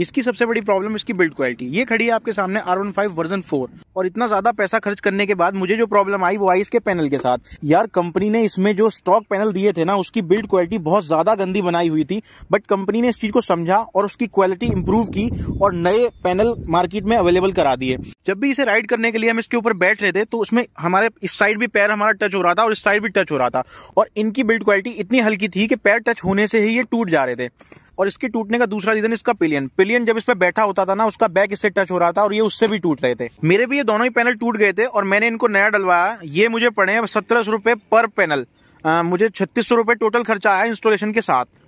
इसकी सबसे बड़ी प्रॉब्लम इसकी बिल्ड क्वालिटी ये खड़ी है आपके सामने R one five version four और इतना ज्यादा पैसा खर्च करने के बाद मुझे जो प्रॉब्लम आई वो आई इसके पैनल के साथ यार कंपनी ने इसमें जो स्टॉक पैनल दिए थे ना उसकी बिल्ड क्वालिटी बहुत ज्यादा गंदी बनाई हुई थी बट कंपनी ने इस चीज को समझा और उसकी क्वालिटी इंप्रूव की और नए पैनल मार्केट में अवेलेबल करा दिए जब भी इसे राइड करने के लिए हम इसके ऊपर बैठ रहे थे तो उसमें हमारे इस साइड भी पैर हमारा टच हो रहा था और इस साइड भी टच हो रहा था और इनकी बिल्ड क्वालिटी इतनी हल्की थी कि पैर टच होने से ही ये टूट जा रहे थे और इसके टूटने का दूसरा रीजन इसका पिलियन पिलियन जब इस पर बैठा होता था ना उसका बैक इससे टच हो रहा था और ये उससे भी टूट रहे थे मेरे भी ये दोनों ही पैनल टूट गए थे और मैंने इनको नया डलवाया ये मुझे पड़े सत्रह सौ पर पैनल मुझे छत्तीस सौ टोटल खर्चा आया इंस्टॉलेशन के साथ